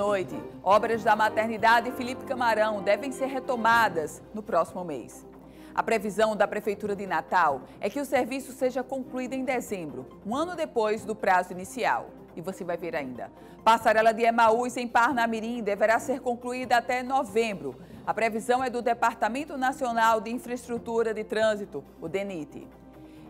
noite. Obras da maternidade Felipe Camarão devem ser retomadas no próximo mês. A previsão da Prefeitura de Natal é que o serviço seja concluído em dezembro, um ano depois do prazo inicial. E você vai ver ainda. Passarela de Emaús em Parnamirim deverá ser concluída até novembro. A previsão é do Departamento Nacional de Infraestrutura de Trânsito, o DENIT.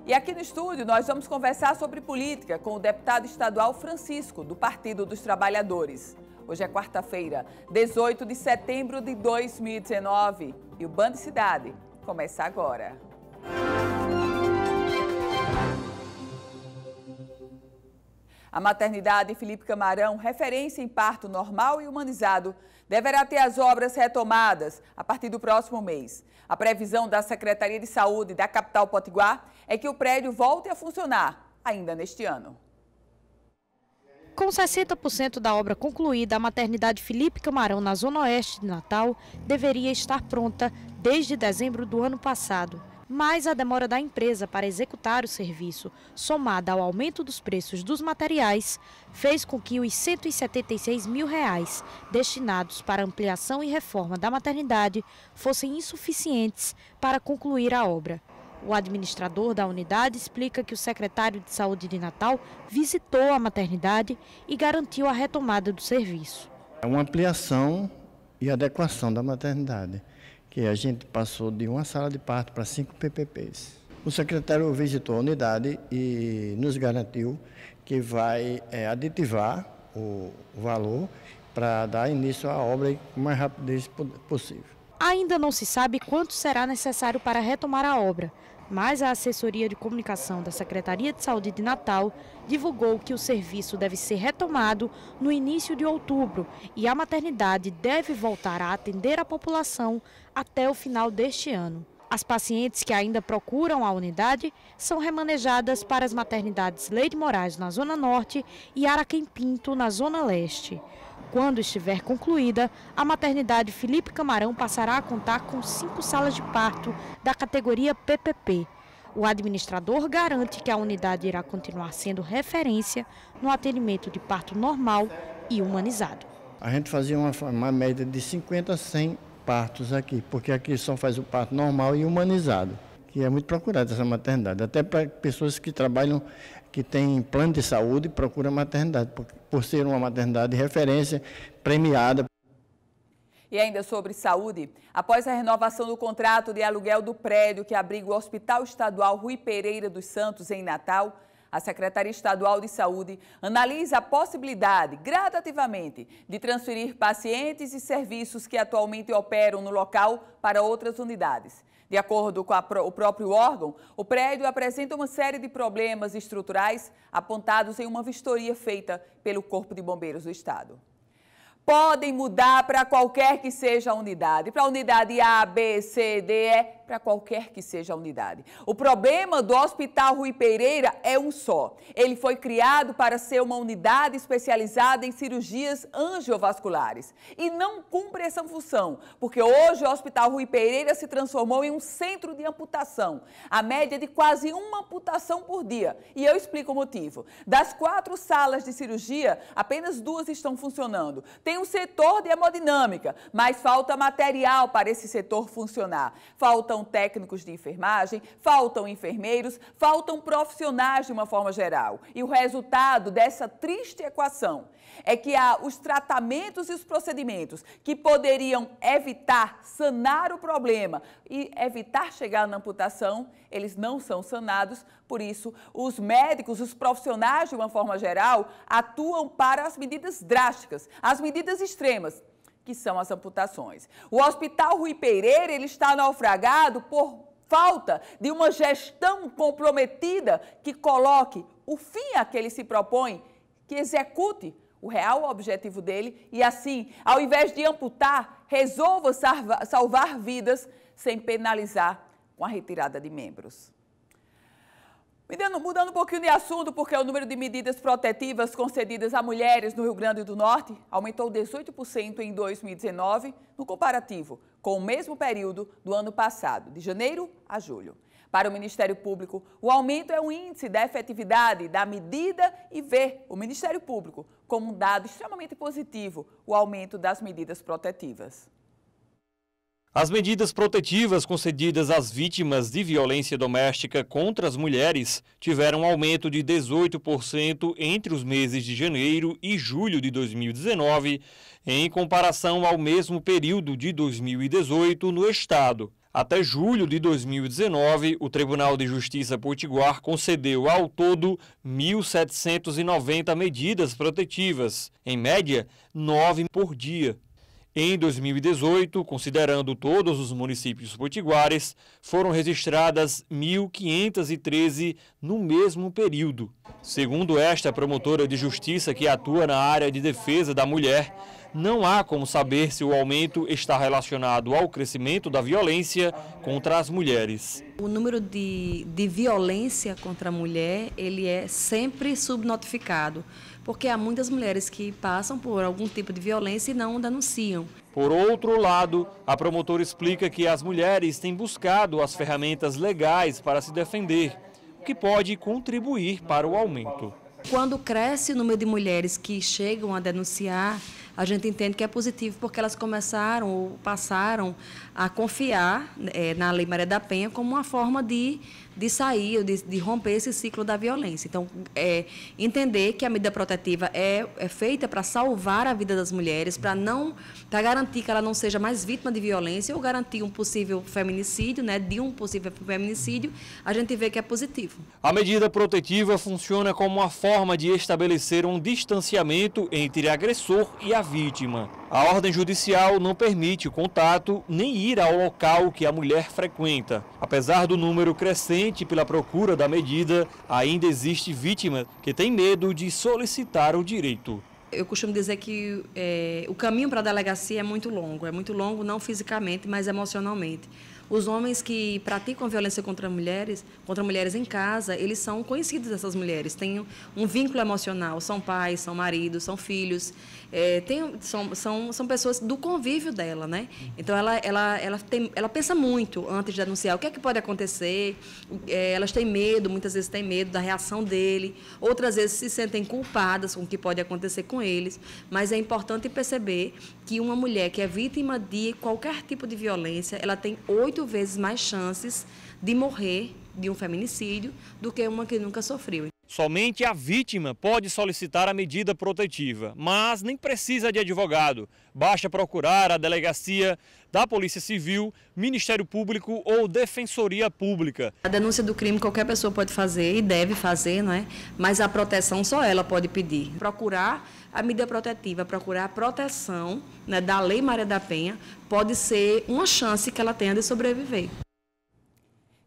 E aqui no estúdio nós vamos conversar sobre política com o deputado estadual Francisco, do Partido dos Trabalhadores. Hoje é quarta-feira, 18 de setembro de 2019. E o Band Cidade começa agora. A maternidade Felipe Camarão, referência em parto normal e humanizado, deverá ter as obras retomadas a partir do próximo mês. A previsão da Secretaria de Saúde da capital Potiguar é que o prédio volte a funcionar ainda neste ano. Com 60% da obra concluída, a maternidade Felipe Camarão, na Zona Oeste de Natal, deveria estar pronta desde dezembro do ano passado. Mas a demora da empresa para executar o serviço, somada ao aumento dos preços dos materiais, fez com que os 176 mil reais destinados para ampliação e reforma da maternidade fossem insuficientes para concluir a obra. O administrador da unidade explica que o secretário de Saúde de Natal visitou a maternidade e garantiu a retomada do serviço. É uma ampliação e adequação da maternidade, que a gente passou de uma sala de parto para cinco PPPs. O secretário visitou a unidade e nos garantiu que vai é, aditivar o valor para dar início à obra o mais rapidamente possível. Ainda não se sabe quanto será necessário para retomar a obra, mas a assessoria de comunicação da Secretaria de Saúde de Natal divulgou que o serviço deve ser retomado no início de outubro e a maternidade deve voltar a atender a população até o final deste ano. As pacientes que ainda procuram a unidade são remanejadas para as maternidades Leide Moraes, na Zona Norte, e Araquém Pinto, na Zona Leste. Quando estiver concluída, a maternidade Felipe Camarão passará a contar com cinco salas de parto da categoria PPP. O administrador garante que a unidade irá continuar sendo referência no atendimento de parto normal e humanizado. A gente fazia uma, uma média de 50 a 100 partos aqui, porque aqui só faz o parto normal e humanizado, que é muito procurado essa maternidade, até para pessoas que trabalham que tem plano de saúde procura maternidade, por, por ser uma maternidade de referência premiada. E ainda sobre saúde, após a renovação do contrato de aluguel do prédio que abriga o Hospital Estadual Rui Pereira dos Santos, em Natal, a Secretaria Estadual de Saúde analisa a possibilidade, gradativamente, de transferir pacientes e serviços que atualmente operam no local para outras unidades. De acordo com o próprio órgão, o prédio apresenta uma série de problemas estruturais apontados em uma vistoria feita pelo Corpo de Bombeiros do Estado podem mudar para qualquer que seja a unidade. Para a unidade A, B, C, D, E, para qualquer que seja a unidade. O problema do Hospital Rui Pereira é um só. Ele foi criado para ser uma unidade especializada em cirurgias angiovasculares e não cumpre essa função, porque hoje o Hospital Rui Pereira se transformou em um centro de amputação, a média é de quase uma amputação por dia. E eu explico o motivo. Das quatro salas de cirurgia, apenas duas estão funcionando. Tem um setor de hemodinâmica, mas falta material para esse setor funcionar. Faltam faltam técnicos de enfermagem, faltam enfermeiros, faltam profissionais de uma forma geral. E o resultado dessa triste equação é que há os tratamentos e os procedimentos que poderiam evitar, sanar o problema e evitar chegar na amputação, eles não são sanados. Por isso, os médicos, os profissionais de uma forma geral, atuam para as medidas drásticas, as medidas extremas, que são as amputações. O Hospital Rui Pereira ele está naufragado por falta de uma gestão comprometida que coloque o fim a que ele se propõe, que execute o real objetivo dele e assim, ao invés de amputar, resolva salvar vidas sem penalizar com a retirada de membros. Menino, mudando um pouquinho de assunto, porque o número de medidas protetivas concedidas a mulheres no Rio Grande do Norte aumentou 18% em 2019, no comparativo com o mesmo período do ano passado, de janeiro a julho. Para o Ministério Público, o aumento é um índice da efetividade da medida e vê o Ministério Público como um dado extremamente positivo o aumento das medidas protetivas. As medidas protetivas concedidas às vítimas de violência doméstica contra as mulheres tiveram um aumento de 18% entre os meses de janeiro e julho de 2019, em comparação ao mesmo período de 2018 no Estado. Até julho de 2019, o Tribunal de Justiça Potiguar concedeu ao todo 1.790 medidas protetivas, em média, nove por dia. Em 2018, considerando todos os municípios potiguares, foram registradas 1.513 no mesmo período. Segundo esta promotora de justiça que atua na área de defesa da mulher, não há como saber se o aumento está relacionado ao crescimento da violência contra as mulheres. O número de, de violência contra a mulher ele é sempre subnotificado porque há muitas mulheres que passam por algum tipo de violência e não denunciam. Por outro lado, a promotora explica que as mulheres têm buscado as ferramentas legais para se defender, o que pode contribuir para o aumento. Quando cresce o número de mulheres que chegam a denunciar, a gente entende que é positivo porque elas começaram ou passaram a confiar é, na Lei Maria da Penha como uma forma de de sair, de, de romper esse ciclo da violência. Então, é, entender que a medida protetiva é, é feita para salvar a vida das mulheres, para não, para garantir que ela não seja mais vítima de violência ou garantir um possível feminicídio, né, de um possível feminicídio, a gente vê que é positivo. A medida protetiva funciona como uma forma de estabelecer um distanciamento entre agressor e a vítima. A ordem judicial não permite o contato nem ir ao local que a mulher frequenta. Apesar do número crescente pela procura da medida, ainda existe vítima que tem medo de solicitar o direito. Eu costumo dizer que é, o caminho para a delegacia é muito longo, é muito longo não fisicamente, mas emocionalmente. Os homens que praticam violência contra mulheres, contra mulheres em casa, eles são conhecidos dessas mulheres, têm um vínculo emocional, são pais, são maridos, são filhos, é, tem, são, são, são pessoas do convívio dela, né? Então ela, ela, ela, tem, ela pensa muito antes de anunciar o que é que pode acontecer, é, elas têm medo, muitas vezes têm medo da reação dele, outras vezes se sentem culpadas com o que pode acontecer com eles, mas é importante perceber que uma mulher que é vítima de qualquer tipo de violência, ela tem oito oito vezes mais chances de morrer de um feminicídio do que uma que nunca sofreu. Somente a vítima pode solicitar a medida protetiva, mas nem precisa de advogado. Basta procurar a delegacia da Polícia Civil, Ministério Público ou Defensoria Pública. A denúncia do crime qualquer pessoa pode fazer e deve fazer, não é? Mas a proteção só ela pode pedir. Procurar a medida protetiva, procurar a proteção né, da Lei Maria da Penha, pode ser uma chance que ela tenha de sobreviver.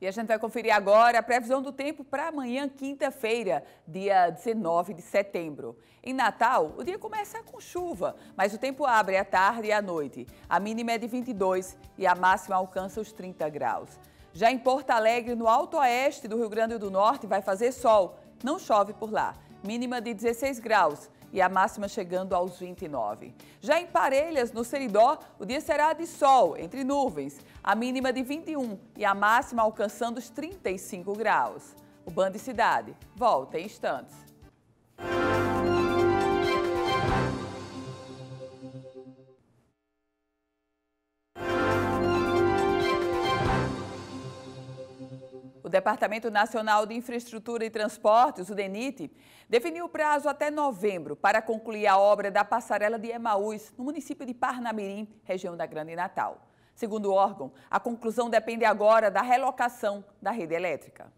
E a gente vai conferir agora a previsão do tempo para amanhã, quinta-feira, dia 19 de setembro. Em Natal, o dia começa com chuva, mas o tempo abre à tarde e à noite. A mínima é de 22 e a máxima alcança os 30 graus. Já em Porto Alegre, no alto oeste do Rio Grande do Norte, vai fazer sol. Não chove por lá. Mínima de 16 graus e a máxima chegando aos 29. Já em Parelhas, no Seridó, o dia será de sol, entre nuvens, a mínima de 21 e a máxima alcançando os 35 graus. O Band Cidade volta em instantes. Departamento Nacional de Infraestrutura e Transportes, o DENIT, definiu o prazo até novembro para concluir a obra da passarela de Emaús, no município de Parnamirim, região da Grande Natal. Segundo o órgão, a conclusão depende agora da relocação da rede elétrica.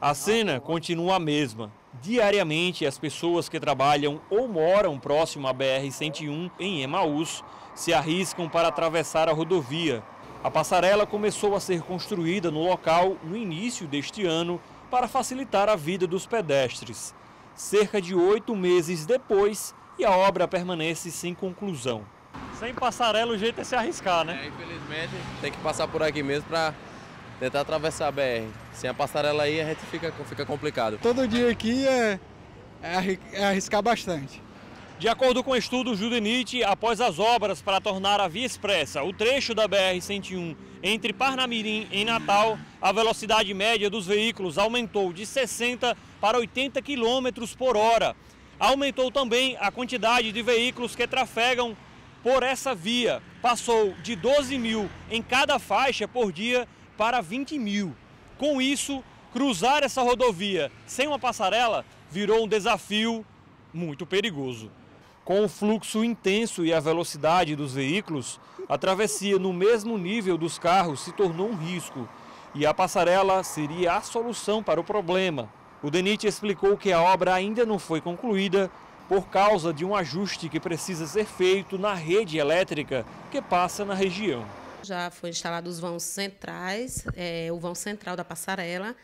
A cena continua a mesma. Diariamente, as pessoas que trabalham ou moram próximo à BR-101 em Emaús se arriscam para atravessar a rodovia a passarela começou a ser construída no local no início deste ano para facilitar a vida dos pedestres. Cerca de oito meses depois, e a obra permanece sem conclusão. Sem passarela, o jeito é se arriscar, né? É, infelizmente, tem que passar por aqui mesmo para tentar atravessar a BR. Sem a passarela aí, a gente fica, fica complicado. Todo dia aqui é, é, é arriscar bastante. De acordo com o do estudo Judenite, após as obras para tornar a via expressa o trecho da BR-101 entre Parnamirim e Natal, a velocidade média dos veículos aumentou de 60 para 80 km por hora. Aumentou também a quantidade de veículos que trafegam por essa via. Passou de 12 mil em cada faixa por dia para 20 mil. Com isso, cruzar essa rodovia sem uma passarela virou um desafio muito perigoso com o fluxo intenso e a velocidade dos veículos, a travessia no mesmo nível dos carros se tornou um risco e a passarela seria a solução para o problema. O DENIT explicou que a obra ainda não foi concluída por causa de um ajuste que precisa ser feito na rede elétrica que passa na região. Já foi instalados os vãos centrais, é, o vão central da passarela,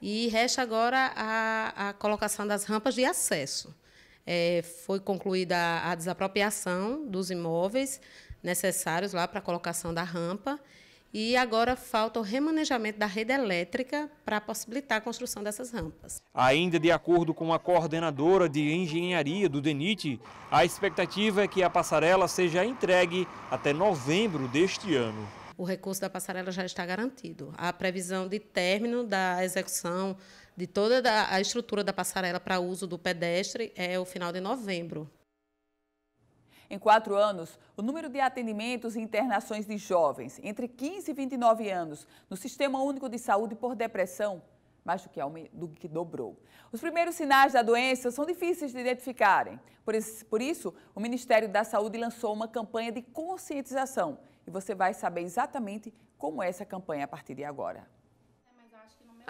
e resta agora a, a colocação das rampas de acesso é, foi concluída a, a desapropriação dos imóveis necessários lá para a colocação da rampa. E agora falta o remanejamento da rede elétrica para possibilitar a construção dessas rampas. Ainda de acordo com a coordenadora de engenharia do DENIT, a expectativa é que a passarela seja entregue até novembro deste ano. O recurso da passarela já está garantido. A previsão de término da execução de toda a estrutura da passarela para uso do pedestre é o final de novembro. Em quatro anos, o número de atendimentos e internações de jovens entre 15 e 29 anos no Sistema Único de Saúde por depressão mais do que, do que dobrou. Os primeiros sinais da doença são difíceis de identificarem. Por, por isso, o Ministério da Saúde lançou uma campanha de conscientização. E você vai saber exatamente como é essa campanha a partir de agora.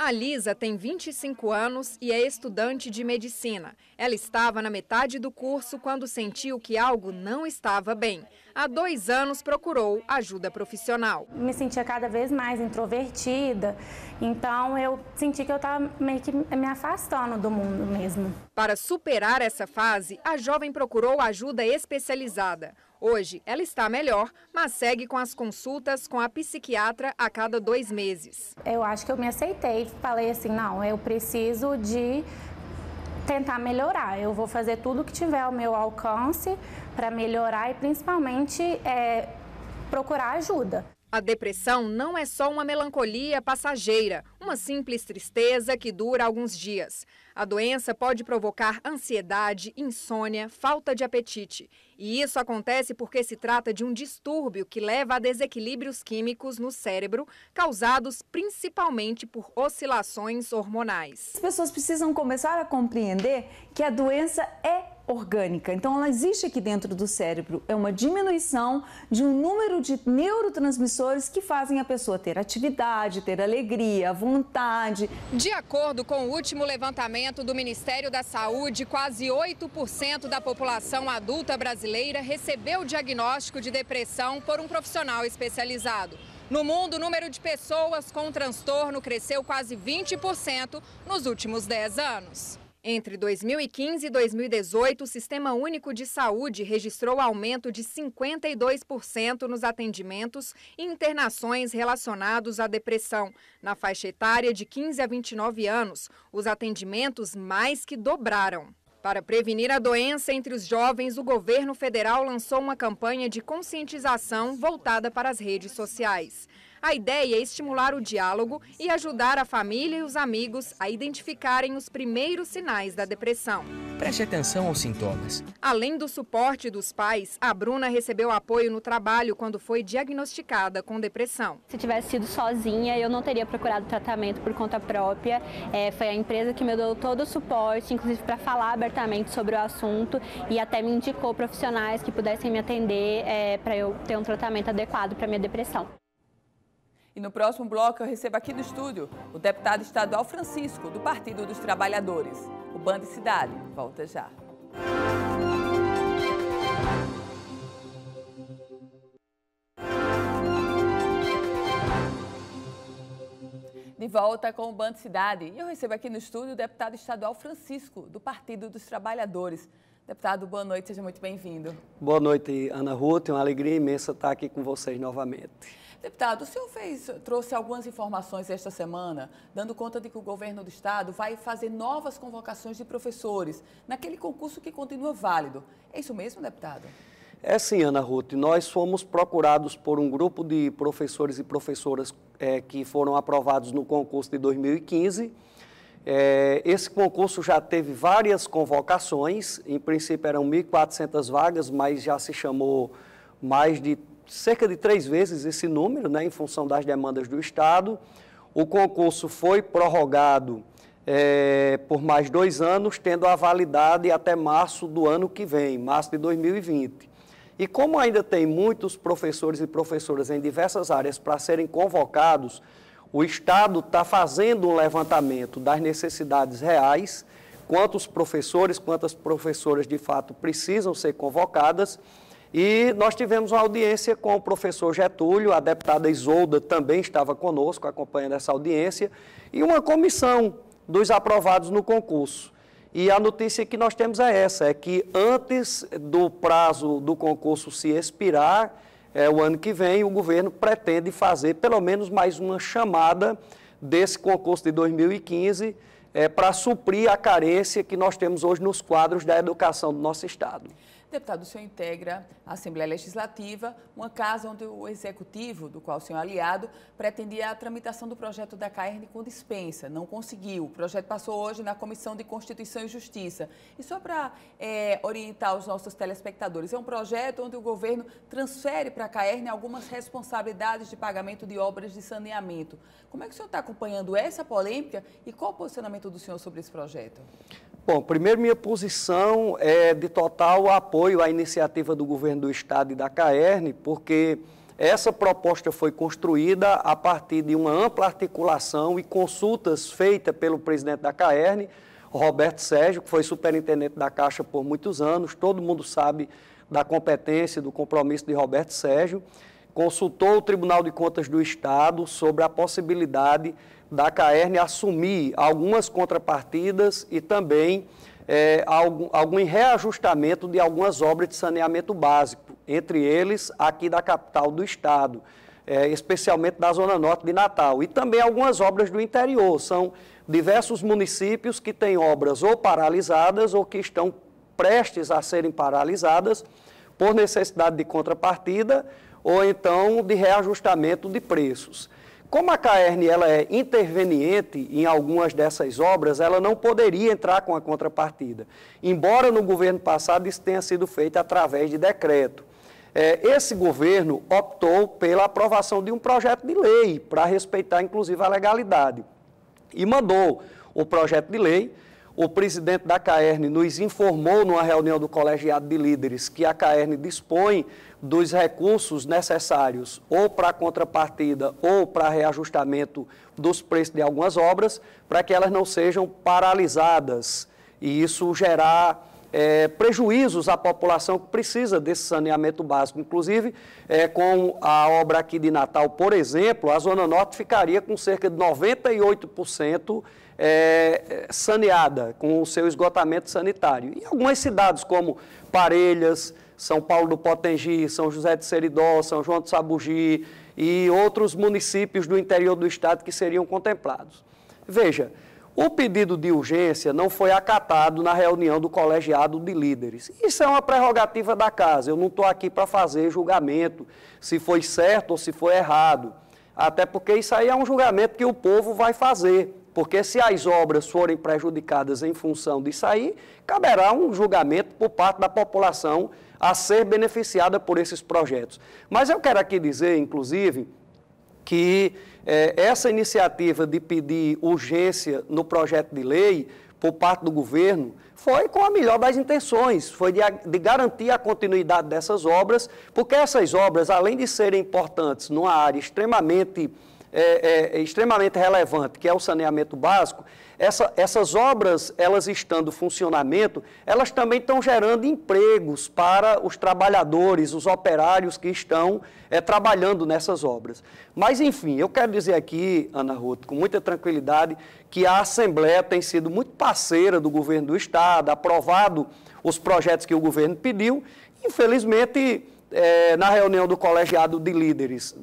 A Lisa tem 25 anos e é estudante de medicina. Ela estava na metade do curso quando sentiu que algo não estava bem. Há dois anos procurou ajuda profissional. Me sentia cada vez mais introvertida, então eu senti que eu estava meio que me afastando do mundo mesmo. Para superar essa fase, a jovem procurou ajuda especializada. Hoje, ela está melhor, mas segue com as consultas com a psiquiatra a cada dois meses. Eu acho que eu me aceitei. Falei assim: não, eu preciso de tentar melhorar. Eu vou fazer tudo que tiver ao meu alcance para melhorar e principalmente é, procurar ajuda. A depressão não é só uma melancolia passageira, uma simples tristeza que dura alguns dias. A doença pode provocar ansiedade, insônia, falta de apetite. E isso acontece porque se trata de um distúrbio que leva a desequilíbrios químicos no cérebro, causados principalmente por oscilações hormonais. As pessoas precisam começar a compreender que a doença é orgânica. Então, ela existe aqui dentro do cérebro. É uma diminuição de um número de neurotransmissores que fazem a pessoa ter atividade, ter alegria, vontade. De acordo com o último levantamento do Ministério da Saúde, quase 8% da população adulta brasileira recebeu o diagnóstico de depressão por um profissional especializado. No mundo, o número de pessoas com transtorno cresceu quase 20% nos últimos 10 anos. Entre 2015 e 2018, o Sistema Único de Saúde registrou aumento de 52% nos atendimentos e internações relacionados à depressão. Na faixa etária de 15 a 29 anos, os atendimentos mais que dobraram. Para prevenir a doença entre os jovens, o governo federal lançou uma campanha de conscientização voltada para as redes sociais. A ideia é estimular o diálogo e ajudar a família e os amigos a identificarem os primeiros sinais da depressão. Preste atenção aos sintomas. Além do suporte dos pais, a Bruna recebeu apoio no trabalho quando foi diagnosticada com depressão. Se tivesse sido sozinha, eu não teria procurado tratamento por conta própria. É, foi a empresa que me deu todo o suporte, inclusive para falar abertamente sobre o assunto e até me indicou profissionais que pudessem me atender é, para eu ter um tratamento adequado para minha depressão. E no próximo bloco eu recebo aqui do estúdio o deputado estadual Francisco, do Partido dos Trabalhadores. O Bando Cidade volta já. De volta com o Bando Cidade. E eu recebo aqui no estúdio o deputado estadual Francisco, do Partido dos Trabalhadores. Deputado, boa noite, seja muito bem-vindo. Boa noite, Ana Ruth. É uma alegria imensa estar aqui com vocês novamente. Deputado, o senhor fez, trouxe algumas informações esta semana, dando conta de que o governo do estado vai fazer novas convocações de professores naquele concurso que continua válido. É isso mesmo, deputado? É sim, Ana Ruth. Nós fomos procurados por um grupo de professores e professoras é, que foram aprovados no concurso de 2015. É, esse concurso já teve várias convocações, em princípio eram 1.400 vagas, mas já se chamou mais de cerca de três vezes esse número, né, em função das demandas do Estado. O concurso foi prorrogado é, por mais dois anos, tendo a validade até março do ano que vem, março de 2020. E como ainda tem muitos professores e professoras em diversas áreas para serem convocados, o Estado está fazendo um levantamento das necessidades reais, quantos professores, quantas professoras de fato precisam ser convocadas e nós tivemos uma audiência com o professor Getúlio, a deputada Isolda também estava conosco, acompanhando essa audiência, e uma comissão dos aprovados no concurso. E a notícia que nós temos é essa, é que antes do prazo do concurso se expirar, é, o ano que vem, o governo pretende fazer pelo menos mais uma chamada desse concurso de 2015 é, para suprir a carência que nós temos hoje nos quadros da educação do nosso Estado. Deputado, o senhor integra a Assembleia Legislativa, uma casa onde o Executivo, do qual o senhor é aliado, pretendia a tramitação do projeto da CAERN com dispensa, não conseguiu. O projeto passou hoje na Comissão de Constituição e Justiça. E só para é, orientar os nossos telespectadores, é um projeto onde o governo transfere para a CAERN algumas responsabilidades de pagamento de obras de saneamento. Como é que o senhor está acompanhando essa polêmica e qual o posicionamento do senhor sobre esse projeto? Bom, primeiro minha posição é de total apoio apoio à iniciativa do governo do estado e da CAERN, porque essa proposta foi construída a partir de uma ampla articulação e consultas feitas pelo presidente da CAERN, Roberto Sérgio, que foi superintendente da Caixa por muitos anos, todo mundo sabe da competência, do compromisso de Roberto Sérgio, consultou o Tribunal de Contas do Estado sobre a possibilidade da CAERN assumir algumas contrapartidas e também é, algum, algum reajustamento de algumas obras de saneamento básico, entre eles aqui da capital do estado, é, especialmente da Zona Norte de Natal, e também algumas obras do interior. São diversos municípios que têm obras ou paralisadas ou que estão prestes a serem paralisadas por necessidade de contrapartida ou então de reajustamento de preços. Como a Caerne ela é interveniente em algumas dessas obras, ela não poderia entrar com a contrapartida, embora no governo passado isso tenha sido feito através de decreto. É, esse governo optou pela aprovação de um projeto de lei para respeitar, inclusive, a legalidade e mandou o projeto de lei o presidente da CAERN nos informou numa reunião do colegiado de líderes que a CAERN dispõe dos recursos necessários ou para contrapartida ou para reajustamento dos preços de algumas obras, para que elas não sejam paralisadas e isso gerar é, prejuízos à população que precisa desse saneamento básico. Inclusive, é, com a obra aqui de Natal, por exemplo, a Zona Norte ficaria com cerca de 98% é, saneada, com o seu esgotamento sanitário. E algumas cidades, como Parelhas, São Paulo do Potengi, São José de Seridó, São João do Sabugi e outros municípios do interior do estado que seriam contemplados. Veja, o pedido de urgência não foi acatado na reunião do colegiado de líderes. Isso é uma prerrogativa da casa. Eu não estou aqui para fazer julgamento se foi certo ou se foi errado. Até porque isso aí é um julgamento que o povo vai fazer. Porque se as obras forem prejudicadas em função disso aí, caberá um julgamento por parte da população a ser beneficiada por esses projetos. Mas eu quero aqui dizer, inclusive, que é, essa iniciativa de pedir urgência no projeto de lei por parte do governo foi com a melhor das intenções, foi de, de, garantir a continuidade dessas obras, porque essas obras, além de serem importantes numa área extremamente é, é, é, extremamente relevante, que é o saneamento básico, essa, essas obras, elas estando em funcionamento, elas também estão gerando empregos para os trabalhadores, os operários que estão é, trabalhando nessas obras. Mas, enfim, eu quero dizer aqui, Ana Ruth, com muita tranquilidade, que a Assembleia tem sido muito parceira do governo do Estado, aprovado os projetos que o governo pediu. Infelizmente, é, na reunião do colegiado de líderes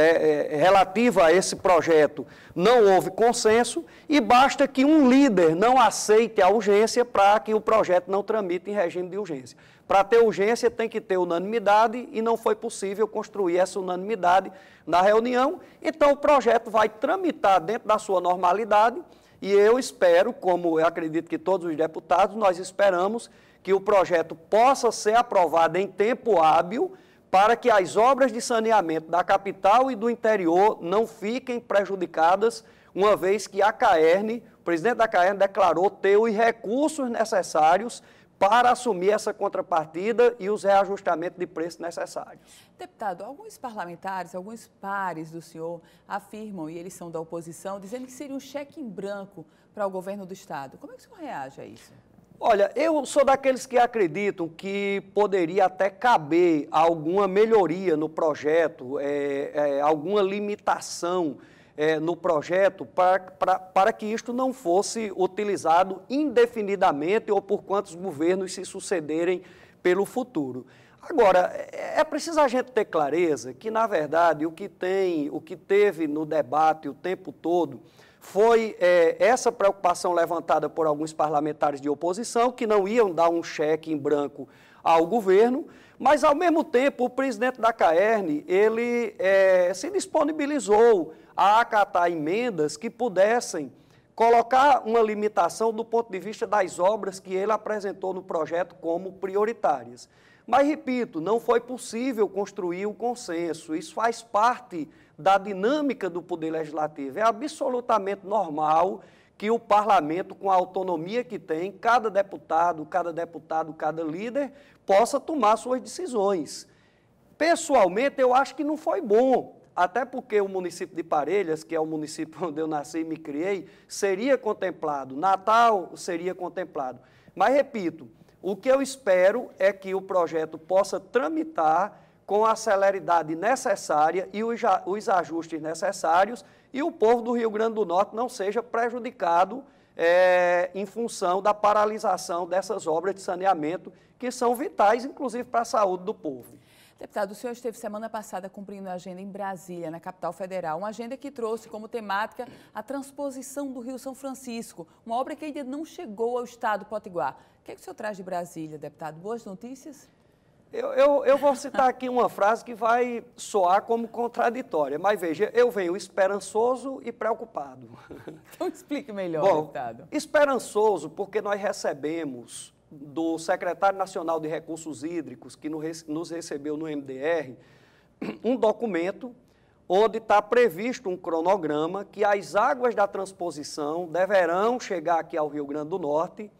eh, eh, relativa a esse projeto não houve consenso e basta que um líder não aceite a urgência para que o projeto não tramite em regime de urgência. Para ter urgência tem que ter unanimidade e não foi possível construir essa unanimidade na reunião, então o projeto vai tramitar dentro da sua normalidade e eu espero, como eu acredito que todos os deputados, nós esperamos que o projeto possa ser aprovado em tempo hábil para que as obras de saneamento da capital e do interior não fiquem prejudicadas, uma vez que a CAERN, o presidente da CAERN declarou ter os recursos necessários para assumir essa contrapartida e os reajustamentos de preço necessários. Deputado, alguns parlamentares, alguns pares do senhor afirmam, e eles são da oposição, dizendo que seria um cheque em branco para o governo do Estado. Como é que o senhor reage a isso? Olha, eu sou daqueles que acreditam que poderia até caber alguma melhoria no projeto, é, é, alguma limitação é, no projeto para, para, para que isto não fosse utilizado indefinidamente ou por quantos governos se sucederem pelo futuro. Agora, é, é preciso a gente ter clareza que, na verdade, o que tem, o que teve no debate o tempo todo foi é, essa preocupação levantada por alguns parlamentares de oposição que não iam dar um cheque em branco ao governo, mas ao mesmo tempo o presidente da CAERN ele é, se disponibilizou a acatar emendas que pudessem colocar uma limitação do ponto de vista das obras que ele apresentou no projeto como prioritárias. Mas, repito, não foi possível construir o consenso. Isso faz parte da dinâmica do Poder Legislativo. É absolutamente normal que o parlamento, com a autonomia que tem, cada deputado, cada deputado, cada líder, possa tomar suas decisões. Pessoalmente, eu acho que não foi bom, até porque o município de Parelhas, que é o município onde eu nasci e me criei, seria contemplado, Natal seria contemplado. Mas, repito, o que eu espero é que o projeto possa tramitar com a celeridade necessária e os ajustes necessários e o povo do Rio Grande do Norte não seja prejudicado é, em função da paralisação dessas obras de saneamento que são vitais, inclusive, para a saúde do povo. Deputado, o senhor esteve semana passada cumprindo a agenda em Brasília, na capital federal, uma agenda que trouxe como temática a transposição do Rio São Francisco, uma obra que ainda não chegou ao estado potiguar. O que, é que o senhor traz de Brasília, deputado? Boas notícias? Eu, eu, eu vou citar aqui uma frase que vai soar como contraditória, mas veja, eu venho esperançoso e preocupado. Então explique melhor, Bom, deputado. Esperançoso porque nós recebemos do secretário nacional de recursos hídricos, que nos recebeu no MDR, um documento onde está previsto um cronograma que as águas da transposição deverão chegar aqui ao Rio Grande do Norte,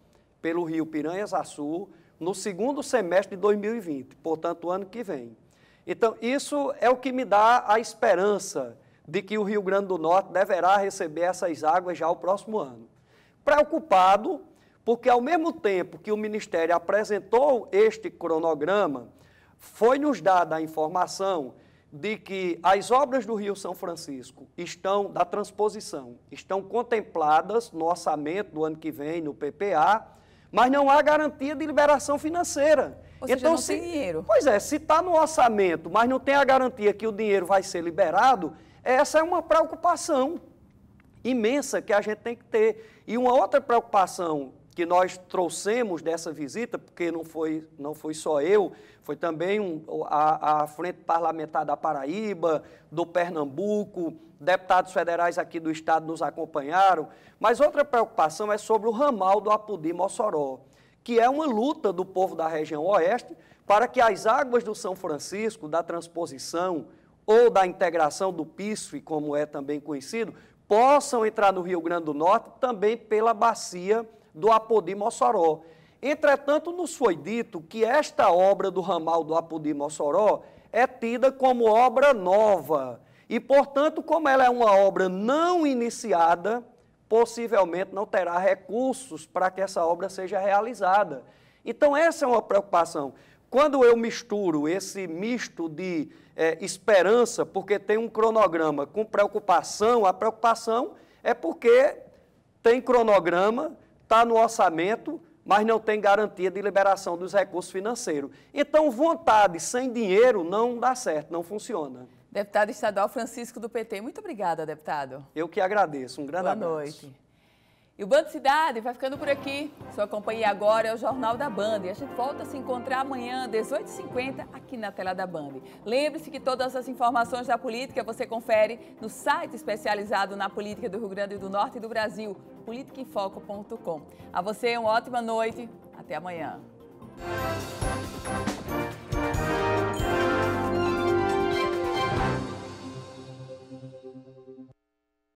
pelo rio Piranhas-Açu, no segundo semestre de 2020, portanto, ano que vem. Então, isso é o que me dá a esperança de que o Rio Grande do Norte deverá receber essas águas já o próximo ano. Preocupado, porque ao mesmo tempo que o Ministério apresentou este cronograma, foi nos dada a informação de que as obras do Rio São Francisco estão, da transposição, estão contempladas no orçamento do ano que vem, no PPA, mas não há garantia de liberação financeira. Ou então, não se, tem dinheiro. Pois é, se está no orçamento, mas não tem a garantia que o dinheiro vai ser liberado, essa é uma preocupação imensa que a gente tem que ter. E uma outra preocupação que nós trouxemos dessa visita, porque não foi, não foi só eu, foi também um, a, a, Frente Parlamentar da Paraíba, do Pernambuco, deputados federais aqui do Estado nos acompanharam, mas outra preocupação é sobre o ramal do Apudi-Mossoró, que é uma luta do povo da região oeste para que as águas do São Francisco, da transposição ou da integração do PISF, como é também conhecido, possam entrar no Rio Grande do Norte também pela bacia do Apodi-Mossoró. Entretanto, nos foi dito que esta obra do ramal do Apodi-Mossoró é tida como obra nova e, portanto, como ela é uma obra não iniciada, possivelmente não terá recursos para que essa obra seja realizada. Então, essa é uma preocupação. Quando eu misturo esse misto de é, esperança, porque tem um cronograma, com preocupação, a preocupação é porque tem cronograma, está no orçamento, mas não tem garantia de liberação dos recursos financeiros. Então, vontade sem dinheiro não dá certo, não funciona. Deputado estadual Francisco do PT, muito obrigada, deputado. Eu que agradeço. Um grande Boa abraço. Boa noite. E o Bando Cidade vai ficando por aqui. Sua companhia agora é o Jornal da Band. E a gente volta a se encontrar amanhã, 18h50, aqui na tela da Band. Lembre-se que todas as informações da política você confere no site especializado na política do Rio Grande do Norte e do Brasil, politicainfoco.com. A você, uma ótima noite. Até amanhã.